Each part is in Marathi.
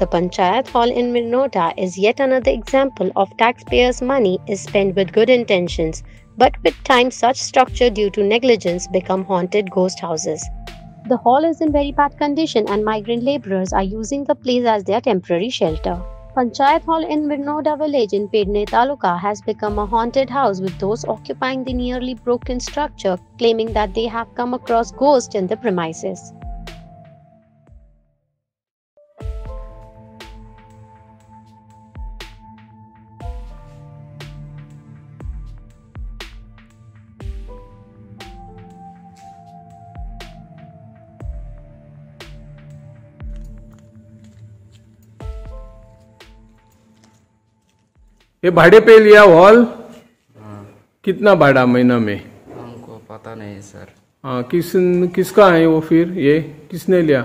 The Panchayat Hall in Mirnota is yet another example of taxpayers' money is spent with good intentions, but with time such structure due to negligence become haunted ghost houses. The hall is in very bad condition and migrant laborers are using the place as their temporary shelter. Panchayat Hall in Mirnoda village in Pedne Taluka has become a haunted house with those occupying the nearly broken structure claiming that they have come across ghosts in the premises. ये भाड़े पे लिया हॉल कितना भाड़ा महीना में हमको पता नहीं सर हाँ किस किसका है वो फिर ये किसने लिया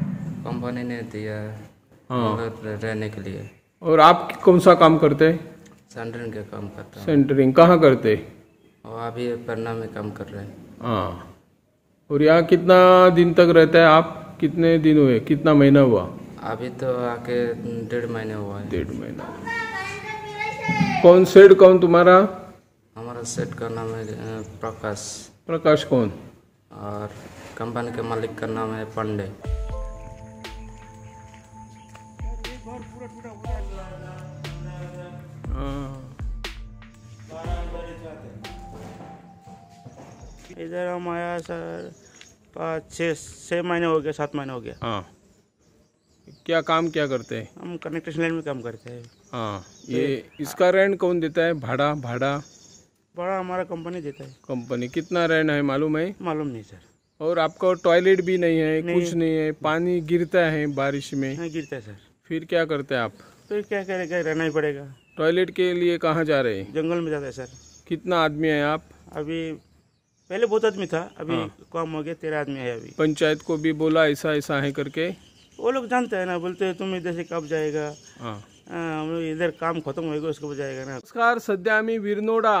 कंपनी ने दिया हाँ रहने के लिए और आप कौन सा काम करते हैं सेंटरिंग का काम करते सेंटरिंग कहाँ करते और अभी पन्ना में काम कर रहे हैं हाँ और यहाँ कितना दिन तक रहता है आप कितने दिन हुए कितना महीना हुआ अभी तो आके डेढ़ महीने हुआ है डेढ़ महीना कौन सेट कौन तुम्हारा हमारा सेट का नाम है प्रकाश प्रकाश कौन और कंपनी के मालिक का नाम है पांडे हाँ। इधर हम आया सर पाँच छः छः महीने हो गया सात महीने हो गया हाँ क्या काम क्या करते हैं हम कनेक्टेशन लाइन में काम करते हैं हाँ तो ये इसका रेंट कौन देता है भाड़ा भाड़ा भाड़ा हमारा कंपनी देता है कंपनी कितना रेंट है मालूम है मालूम नहीं सर और आपका टॉयलेट भी नहीं है नहीं। कुछ नहीं है पानी गिरता है बारिश में नहीं गिरता है सर फिर क्या करते हैं आप फिर क्या करेगा रहना ही पड़ेगा टॉयलेट के लिए कहाँ जा रहे हैं जंगल में जाता है सर कितना आदमी है आप अभी पहले बहुत आदमी था अभी हाँ। कम हो गया तेरह आदमी है अभी पंचायत को भी बोला ऐसा ऐसा है करके वो लोग जानते हैं ना बोलते हैं तुम इधर से कब जाएगा हाँ इधर काम खत्म होगा उसके बाद ना नमस्कार सध्या आम्ही विरनोडा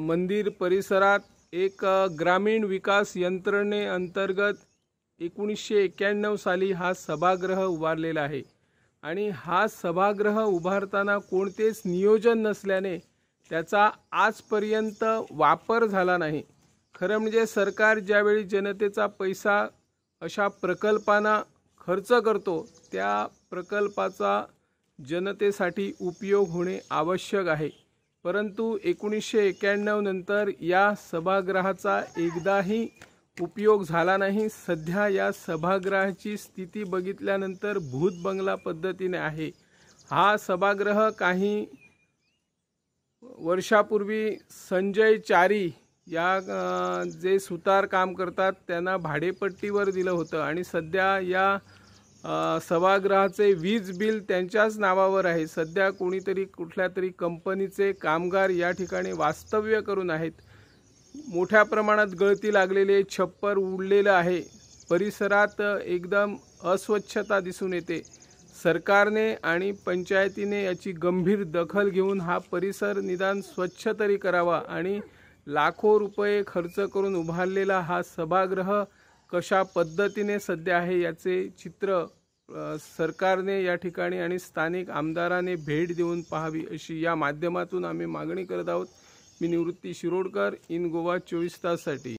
मंदिर परिसरात एक ग्रामीण विकास यंत्रणे अंतर्गत एकोणीसशे एक्याण्णव साली हा सभागृह उभारलेला आहे आणि हा सभागृह उभारताना कोणतेच नियोजन नसल्याने त्याचा आजपर्यंत वापर झाला नाही खरं म्हणजे सरकार ज्यावेळी जनतेचा पैसा अशा प्रकल्पांना खर्च करतो त्या प्रकल्पाचा जनतेसाठी उपयोग होणे आवश्यक आहे परंतु एकोणीसशे एक्याण्णव नंतर या सभागृहाचा एकदाही उपयोग झाला नाही सध्या या सभागृहाची स्थिती बघितल्यानंतर भूत बंगला पद्धतीने आहे हा सभागृह काही वर्षापूर्वी संजय चारी या जे सुतार काम करतात त्यांना भाडेपट्टीवर दिलं होतं आणि सध्या या सभागृहाचे वीज बिल त्यांच्याच नावावर आहे सध्या कोणीतरी कुठल्या तरी कंपनीचे कामगार या ठिकाणी वास्तव्य करून आहेत मोठ्या प्रमाणात गळती लागलेले छप्पर उडलेलं आहे परिसरात एकदम अस्वच्छता दिसून येते सरकारने आणि पंचायतीने याची गंभीर दखल घेऊन हा परिसर निदान स्वच्छ तरी करावा आणि लाखो रुपये खर्च करून उभारलेला हा सभागृह कशा पद्धतीने सध्या आहे याचे चित्र सरकारने या ठिकाणी आणि स्थानिक आमदाराने भेट देऊन पाहावी अशी या माध्यमातून आम्ही मागणी करत आहोत मी निवृत्ती शिरोडकर इन गोवा चोवीस ताससाठी